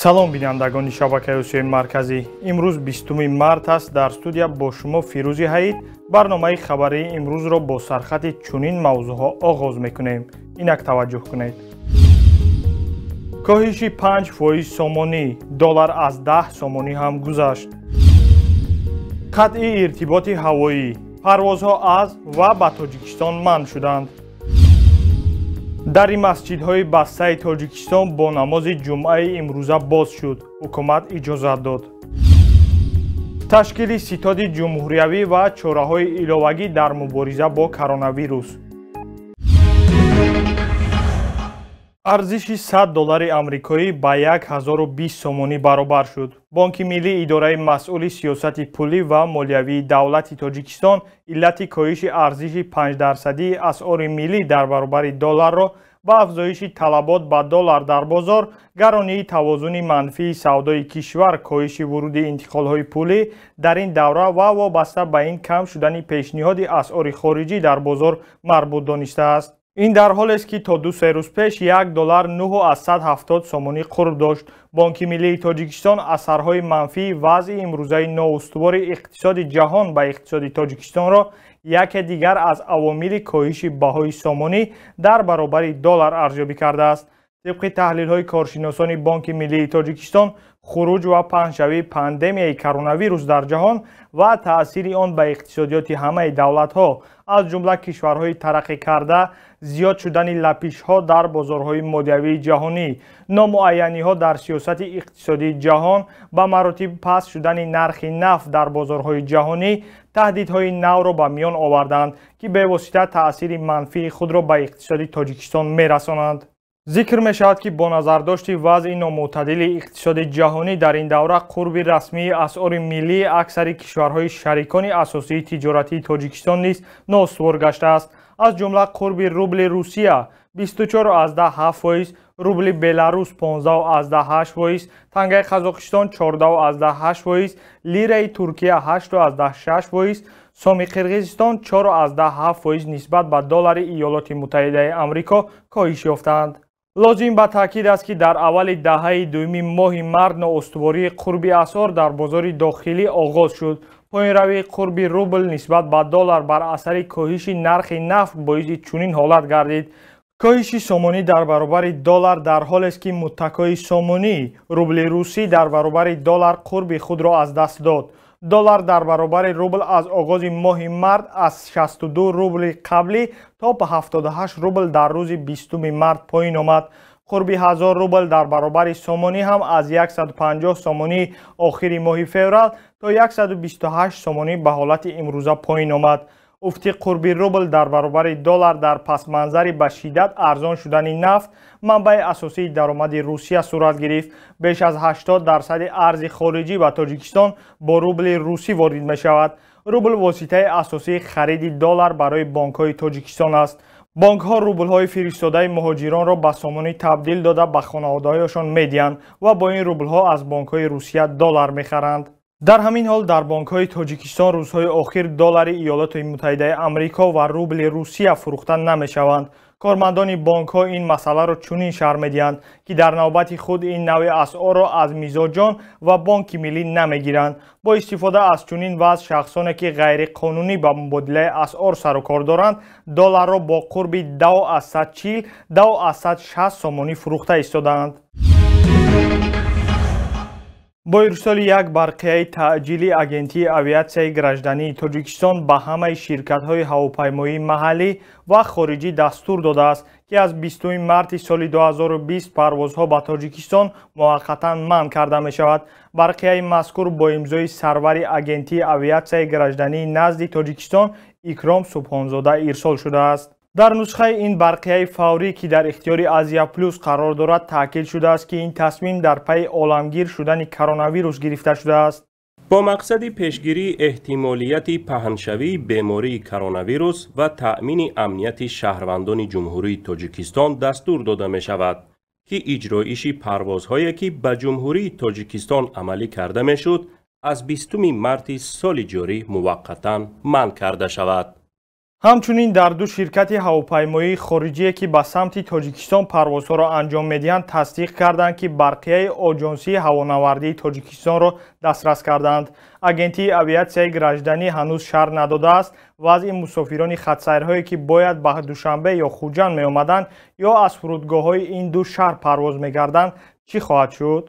салом бинандагони шабакаи осиёи марказӣ имрӯз бистум март аст дар студия бо шумо фирӯзи ҳаид барномаи хабарии имрӯзро бо сархати чунин мавзӯъҳо оғоз мекунем инак таваҷҷӯҳ кунед коҳиши 5 фоиз сомонӣ доллар аз 10 сомонӣ ҳам гузашт қатъи иртиботи ҳавоӣ парвозҳо аз ва ба тоҷикистон манъ шуданд дари масҷидҳои бастаи тоҷикистон бо намози ҷумъаи имрӯза боз шуд ҳукумат иҷозат дод ташкили ситоди ҷумҳуриявӣ ва чораҳои иловагӣ дар мубориза бо коронавирус арзиши 100 доллари амрикоӣ ба 1020 сомонӣ баробар шуд бонки миллии идораи масъули сиёсати пулӣ ва молиявии давлати тоҷикистон иллати коҳиши арзиши 5дарсади асъори миллӣ дар баробари долларро ва афзоиши талабот ба доллар дар бозор гаронии тавозуни манфии савдои кишвар коҳиши вуруди интиқолҳои пулӣ дар ин давра ва вобаста ба ин кам шудани пешниҳоди асъори хориҷӣ дар бозор марбут донистааст ин дар ҳолест ки то ду се рӯз пеш 1 доллар 970 сомонӣ қурб дошт бонки миллии тоҷикистон асарҳои манфии вазъи имрӯзаи ноустувори иқтисоди ҷаҳон ба иқтисоди тоҷикистонро яке дигар аз авомили коҳиши баҳои сомонӣ дар баробари доллар арзёбӣ кардааст тибқи таҳлилҳои коршиносони бонки миллии тоҷикистон خروج و پنجشوی پاندمیای کرونا ویروس در جهان و تاثیر آن به اقتصادیات همه دولت ها از جمله کشورهای ترقی کرده زیاد شدن لپیش ها در بازارهای مادیوی جهانی نامعینی ها در سیاست اقتصادی جهان با مراتب پس شدن نرخ نفت در بازارهای جهانی تهدیدهای نو را به میان آوردند که به واسطه تاثیر منفی خود را به اقتصاد تاجیکستان میرسانند зикр мешавад ки бо назардошти вазъи номӯътадили иқтисоди ҷаҳонӣ дар ин давра қурби расмии асъори миллии аксари кишварҳои шарикони асосии тиҷоратии тоҷикистон низ ноустувор гаштааст аз ҷумла қурби рубли русия 24 фоиз рубли беларус 158 фоиз тангаи қазоқистон 14 фоиз лираи туркия 86 фоиз соми қирғизистон 47 фоиз нисбат ба доллари иёлоти муттаҳидаи амрико коҳиш ёфтаанд лозим ба таъкид аст ки дар аввали даҳаи дуюми моҳи март ноустувории қурби асъор дар бозори дохилӣ оғоз шуд поинравии қурби рубл нисбат ба доллар бар асари коҳиши нархи нафт боиси чунин ҳолат гардид коҳиши сомонӣ дар баробари доллар дар ҳолест ки муттакои сомонӣ рубли русӣ дар баробари доллар қурби худро аз даст дод доллар дар баробари рубл аз оғози моҳи март аз 62 рубли қаблӣ то ба 78 рубл дар рӯзи 20 март поин омад қурби 1000 рубл дар баробари сомонӣ ҳам аз 150 сомонии охири моҳи феврал то 128 сомонӣ ба ҳолати имрӯза поин омад افت قربی روبل در برابر دلار در پس منظری به شدت ارزان شدن نفت منبع اساسی درآمد روسیه صورت گرفت بیش از 80 درصد ارز خارجی به تاجیکستان با روبل روسی وارد می شود روبل واسطه اساسی خرید دلار برای بانک های تاجیکستان است بانک ها روبل های فرستاده مهاجران را به سامانه تبدیل داده به خانواده هایشان و با این روبل ها از بانک های روسیه دلار خرند дар ҳамин ҳол дар бонкҳои тоҷикистон рӯзҳои охир доллари иёлоти муттаҳидаи амрико ва рубли русия фурӯхта намешаванд кормандони бонкҳо ин масъаларо чунин шаҳр медиҳанд ки дар навбати худ ин навъи асъорро аз мизоҷон ва бонки миллӣ намегиранд бо истифода аз чунин вазъ шахсоне ки ғайриқонунӣ ба мубодилаи асъор сарукор доранд долларро бо қурби 2 аз 140 2 аз 160 сомонӣ фурӯхта истодаанд бо ирсоли як барқияи таъҷили агентии авиатсияи граждании тоҷикистон ба ҳамаи ширкатҳои ҳавопаймоии маҳаллӣ ва хориҷӣ дастур додааст ки аз 2 марти соли 2020 парвозҳо ба тоҷикистон муваққатан манъ карда мешавад барқияи мазкур бо имзои сарвари агентии авиатсияи гражданӣ назди тоҷикистон икром субҳонзода ирсол шудааст در نسخه این برقیه فوری که در اختیار ازیا پلوس قرار دارد تاکید شده است که این تصمیم در پی آلمگیر شدن کرونا ویروس گرفته شده است با مقصد پیشگیری احتمالیت پهنشوی بیماری کرونا ویروس و تأمین امنیت شهروندان جمهوری تاجیکستان دستور داده می شود که اجرایش پروازهایی که به جمهوری تاجیکستان عملی کرده می شود از 20 مارس سال جاری موقتا منع کرده شود ҳамчунин дар ду ширкати ҳавопаймоии хориҷие ки ба самти тоҷикистон парвозҳоро анҷом медиҳанд тасдиқ карданд ки барқияи оҷонсии ҳавонавардии тоҷикистонро дастрас карданд агентии авиатсияи гражданӣ ҳанӯз шарҳ надодааст вазъи мусофирони хатсайрҳое ки бояд ба душанбе ё хуҷанд меомаданд ё аз фурудгоҳҳои ин ду шаҳр парвоз мегарданд чӣ хоҳад шуд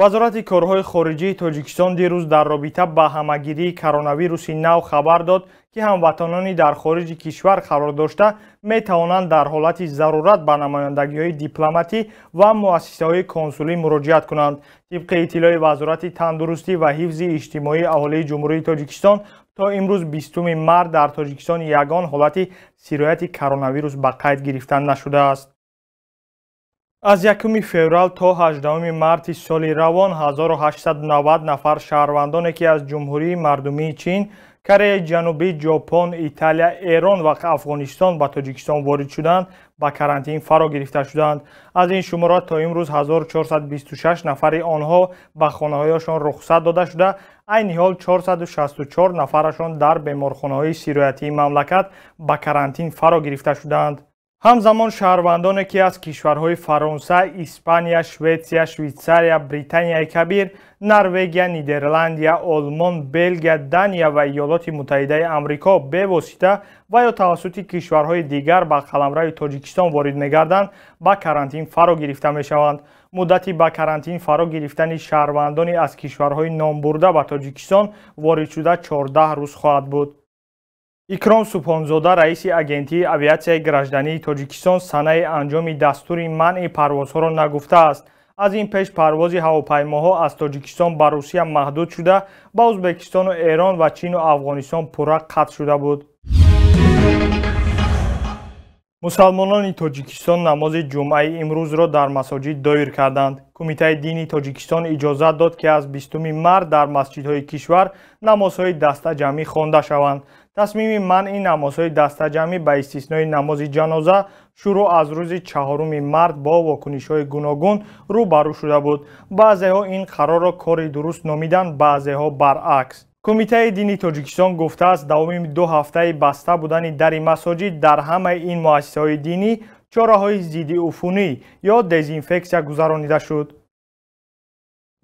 вазорати корҳои хориҷии тоҷикистон дирӯз дар робита ба ҳамагирии коронавируси нав хабар дод ки ҳамватанони дар хориҷи кишвар қарор дошта метавонанд дар ҳолати зарурат ба намояндагиҳои дипломатӣ ва муассисаҳои консулӣ муроҷиат кунанд тибқи иттилои вазорати тандурустӣ ва ҳифзи иҷтимоии аҳолии ҷумҳурии тоҷикистон то имрӯз бистуи март дар тоҷикистон ягон ҳолати сирояти коронавирус ба қайд гирифта нашудааст аз 1 феврал то 18 марти соли равон 1890 нафар шаҳрвандоне ки аз ҷумҳурии мардумии чин кореяи ҷанубӣ ҷопон италия эрон ва афғонистон ба тоҷикистон ворид шуданд ба карантин фаро гирифта шуданд аз ин шуморо то имрӯз 1426 нафари онҳо ба хонаҳояшон рухсат дода шуда айни ҳол 464 нафарашон дар беморхонаҳои сироятии мамлакат ба карантин фаро гирифта шуданд ҳамзамон шаҳрвандоне ки аз кишварҳои фаронса испания шветсия швейтсария британияи кабир норвегия нидерландия олмон белгия дания ва иёлоти муттаҳидаи амрико бевосита ва ё тавассути кишварҳои дигар ба қаламрави тоҷикистон ворид мегарданд ба карантин фаро гирифта мешаванд муддати ба карантин фаро гирифтани шаҳрвандони аз кишварҳои номбурда ба тоҷикистон воридшуда чордаҳ рӯз хоҳад буд икром субҳонзода раиси агентии авиатсияи граждании тоҷикистон санаи анҷоми дастури манъи парвозҳоро нагуфтааст аз ин пеш парвози ҳавопаймоҳо аз тоҷикистон ба русия маҳдуд шуда ба ӯзбекистону эрон ва чину афғонистон пурра қатъ шуда буд мусалмонони тоҷикистон намози ҷумъаи имрӯзро дар масоҷид доир карданд кумитаи дини тоҷикистон иҷозат дод ки аз бистуи март дар масҷидҳои кишвар намозҳои дастаҷамӣ хонда шаванд тасмими манъи намозҳои дастаҷамӣ ба истисной намози ҷаноза шуруъ аз рӯзи чаҳоруми март бо вокунишҳои гуногун рӯ ба рӯ шуда буд баъзеҳо ин қарорро кори дуруст номиданд баъзеҳо баръакс кумитаи дини тоҷикистон гуфтааст давоми ду ҳафтаи баста будани дари масоҷид дар ҳамаи ин муассисаҳои динӣ чораҳои зиддиуфунӣ ё дезинфексия гузаронида шуд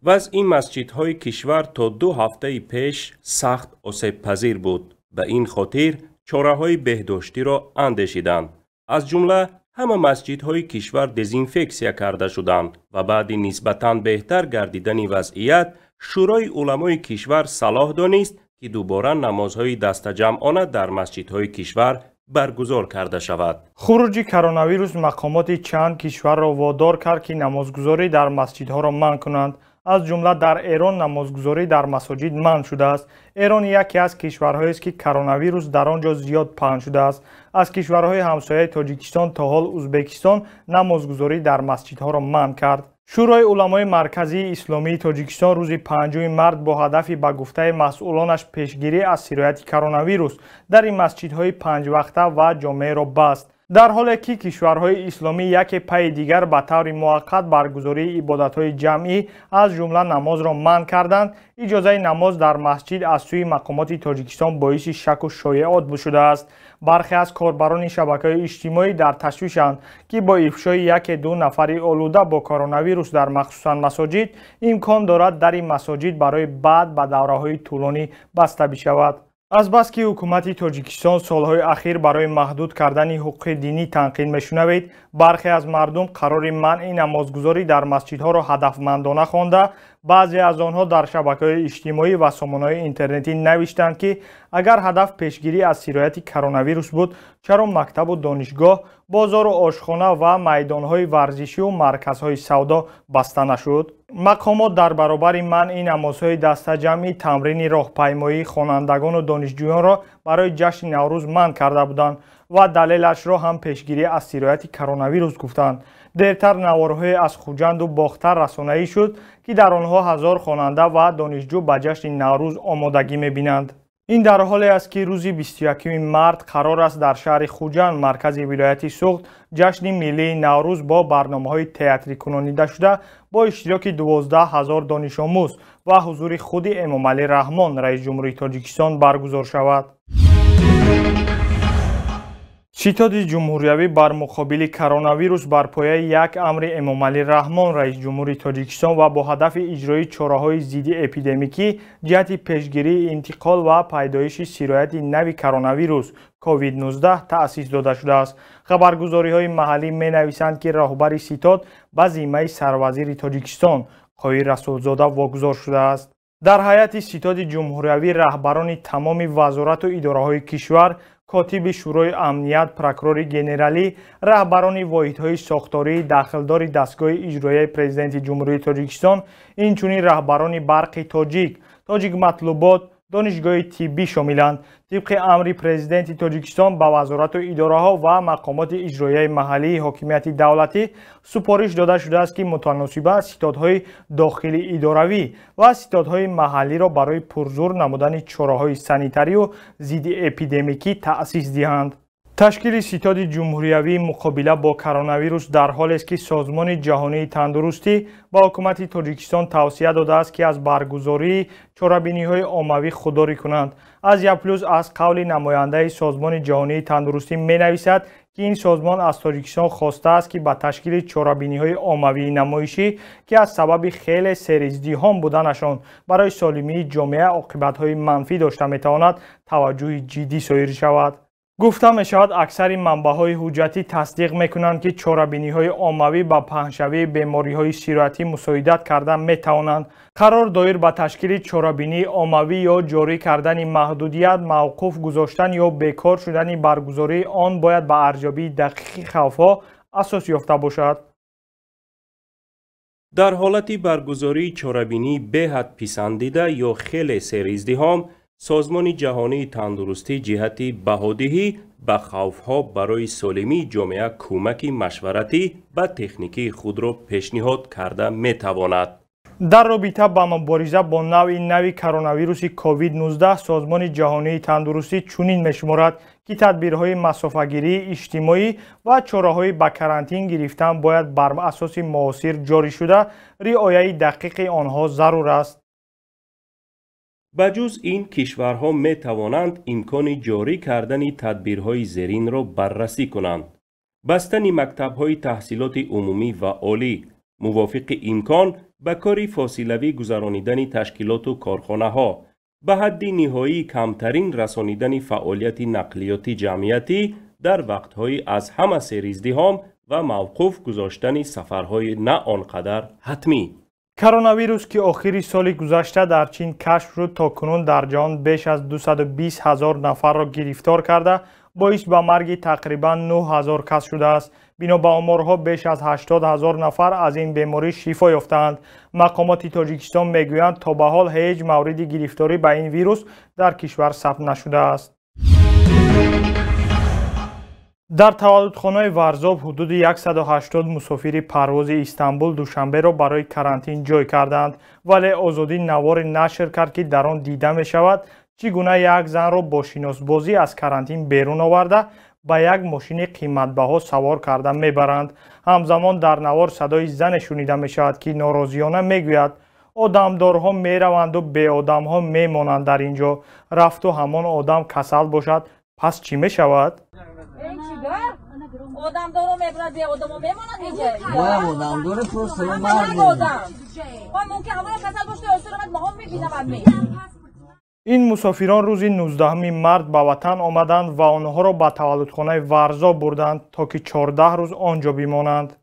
вазъи масҷидҳои кишвар то ду ҳафтаи пеш сахт осебпазир буд به این خاطر چاره بهداشتی را اندشیدند. از جمله همه های کشور دزینفکسیا کرده شدند و بعد نسبتاً بهتر گردیدن وضعیت شورای علمای کشور صلاح دانست که دوباره نمازهای دست جمعانه در های کشور برگزار کرده شود. خروج کرونا ویروس مقامات چند کشور را وادار کرد که نمازگذاری در ها را منع کنند аз ҷумла дар эрон намозгузорӣ дар масоҷид манъ шудааст эрон яке аз кишварҳоест ки коронавирус дар он ҷо зиёд паҳн шудааст аз кишварҳои ҳамсояи тоҷикистон то ҳол узбекистон намозгузорӣ дар масҷидҳоро манъ кард шӯрои уламои марказии исломии тоҷикистон рӯзи панҷуи март бо ҳадафи ба гуфтаи масъулонаш пешгирӣ аз сирояти коронавирус дар ин масҷидҳои панҷвақта ва ҷомеъро баст дар ҳоле ки кишварҳои исломӣ яке пайи дигар ба таври муваққат баргузории ибодатҳои ҷамъӣ аз ҷумла намозро манъ карданд иҷозаи намоз дар масҷид аз сӯи мақомоти тоҷикистон боиси шаку шоеот шудааст бархе аз корбарони шабакаҳои иҷтимоӣ дар ташвишанд ки бо ифшои яке ду нафари олуда бо коронавирус дар махсусан масоҷид имкон дорад дари масоҷид барои баъд ба давраҳои тӯлонӣ баста бишавад азбаски ҳукумати тоҷикистон солҳои ахир барои маҳдуд кардани ҳуқуқи динӣ танқид мешунавед бархе аз мардум қарори манъи намозгузорӣ дар масҷидҳоро ҳадафмандона хонда баъзе аз онҳо дар шабакаҳои иҷтимоӣ ва сомонаҳои интернетӣ навиштанд ки агар ҳадаф пешгирӣ аз сироятӣ коронавирус буд чаро мактабу донишгоҳ бозору ошхона ва майдонҳои варзишиу марказҳои савдо баста нашуд мақомот дар баробари манъи намозҳои дастаҷамъи тамрини роҳпаймои хонандагону донишҷӯёнро барои ҷашни наврӯз манъ карда буданд ва далелашро ҳам пешгирӣ аз сироятӣ коронавирус гуфтанд дертар наворҳое аз хуҷанду бохтар расонаӣ шуд ки дар онҳо ҳазор хонанда ва донишҷӯ ба ҷашни наврӯз омодагӣ мебинанд ин дар ҳоле аст ки рӯзи 21 март қарор аст дар шаҳри хуҷанд маркази вилояти суғд ҷашни миллии наврӯз бо барномаҳои театрӣ кунонида шуда бо иштироки 12 ҳазор донишомӯз ва ҳузури худи эмомалӣ раҳмон раисҷумҳурии тоҷикистон баргузор шавад ситоди ҷумҳуриявӣ бар муқобили коронавирус бар пояи як амри эмомалӣ раҳмон раис ҷумҳури тоҷикистон ва бо ҳадафи иҷрои чораҳои зидди эпидемикӣ ҷиҳати пешгирии интиқол ва пайдоиши сирояти нави коронавирус covid-19 таъсис дода шудааст хабаргузориҳои маҳаллӣ менависанд ки роҳбари ситод ба зиммаи сарвазири тоҷикистон қоир расулзода вогузор шудааст дар ҳайати ситоди ҷумҳуриявӣ раҳбарони тамоми вазорату идораҳои кишвар котиби шӯрои амният прокурори генералӣ раҳбарони воҳидҳои сохтории дахлдори дастгоҳи иҷроияи президенти ҷумҳурии тоҷикистон инчунин раҳбарони барқи тоҷик тоҷик матлубот донишгоҳи тиббӣ шомиланд тибқи амри президенти тоҷикистон ба вазорату идораҳо ва мақомоти иҷроияи маҳаллии ҳокимияти давлатӣ супориш дода шудааст ки мутаносиба ситодҳои дохили идоравӣ ва ситодҳои маҳаллиро барои пурзӯр намудани чораҳои санитарию зидди эпидемикӣ таъсис диҳанд ташкили ситоди ҷумҳуриявии муқобила бо коронавирус дар ҳолест ки созмони ҷаҳонии тандурустӣ ба ҳукумати тоҷикистон тавсия додааст ки аз баргузории чорабиниҳои оммавӣ худдорӣ кунанд аз яплюс аз қавли намояндаи созмони ҷаҳонии тандурустӣ менависад ки ин созмон аз тоҷикистон хостааст ки ба ташкили чорабиниҳои оммавии намоишӣ ки аз сабаби хеле сериздиҳон буданашон барои солимии ҷомеа оқибатҳои манфӣ дошта метавонад таваҷҷӯҳи ҷиддӣ соир шавад гуфта мешавад аксари манбаъҳои ҳуҷҷатӣ тасдиқ мекунанд ки чорабиниҳои оммавӣ ба паҳншавии бемориҳои сироатӣ мусоидат карда метавонанд қарор доир ба ташкили чорабинии оммавӣ ё ҷорӣ кардани маҳдудият мавқуф гузоштан ё бекор шудани баргузории он бояд ба арзёбии дақиқи хавфҳо асос ёфта бошад дар ҳолати баргузории чорабинии беҳад писандида ё хеле сериздиҳом созмони ҷаҳонии тандурустӣ ҷиҳати баҳодиҳӣ ба хавфҳо барои солимии ҷомеа кӯмаки машваратӣ ба техникии худро пешниҳод карда метавонад дар робита ба мубориза бо навъи нави коронавируси covid-19 созмони ҷаҳонии тандурустӣ чунин мешуморад ки тадбирҳои масофагирии иҷтимоӣ ва чораҳои ба карантин гирифтан бояд бар асоси муосир ҷорӣ шуда риояи дақиқи онҳо зарур аст بجز این کشورها می توانند امکان جاری کردن تدبیرهای زرین را بررسی کنند. بستن مکتبهای تحصیلات عمومی و عالی موافق امکان به کاری فاصلوی گزرانیدن تشکیلات و کارخانه ها به حد نهایی کمترین رسانیدن فعالیت نقلیاتی جمعیتی در وقتهای از همه هم و موقف گذاشتن سفرهای نه آنقدر حتمی коронавирус ки охири соли гузашта дар чин кашф шуд то кунун дар ҷаҳон беш аз 220 ҳазор нафарро гирифтор карда боис ба марги тақрибан 9 ҳазор кас шудааст бино ба оморҳо беш аз 80 ҳазор нафар аз ин беморӣ шифо ёфтаанд мақомоти тоҷикистон мегӯянд то ба ҳол ҳеҷ мавриди гирифторӣ ба ин вирус дар кишвар сабт нашудааст дар таваллудхонаи варзоб ҳудуди 180 мусофири парвози истанбул душанберо барои карантин ҷой карданд вале озодӣ навори нашр кард ки дар он дида мешавад чӣ гуна як занро бо шиносбозӣ аз карантин берун оварда ба як мошини қиматбаҳо савор карда мебаранд ҳамзамон дар навор садои зане шунида мешавад ки норозиёна мегӯяд одамдорҳо мераванду беодамҳо мемонанд дар ин ҷо рафту ҳамон одам касал бошад пас чӣ мешавад odam dobro میبرد brazia, odamo me mona dice. Moja odam dobro to se ma. Moja odam. و ممکن همون کسل باشه دستور من مهم میبینم می. این مسافران روز 19 مرد به وطن آمدند و آنها را به تولدخانه ورزا بردند تا که 14 روز آنجا بمانند.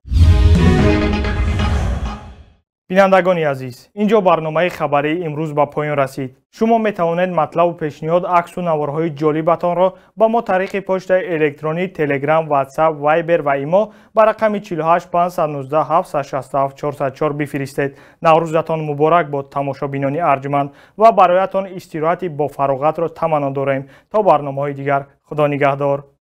бинандагони азиз инҷо барномаи хабарии имрӯз ба поён расид шумо метавонед матлабу пешниҳод аксу наворҳои ҷолибатонро ба мо тариқи почтаи электронӣ телеграм ватсап вайбер ва имо ба рақами 48-519-767-44 бифиристед наврӯзатон муборак бод тамошобинони арҷуманд ва бароятон истироҳати бофароғатро таманно дорем то барномаҳои дигар худо нигаҳдор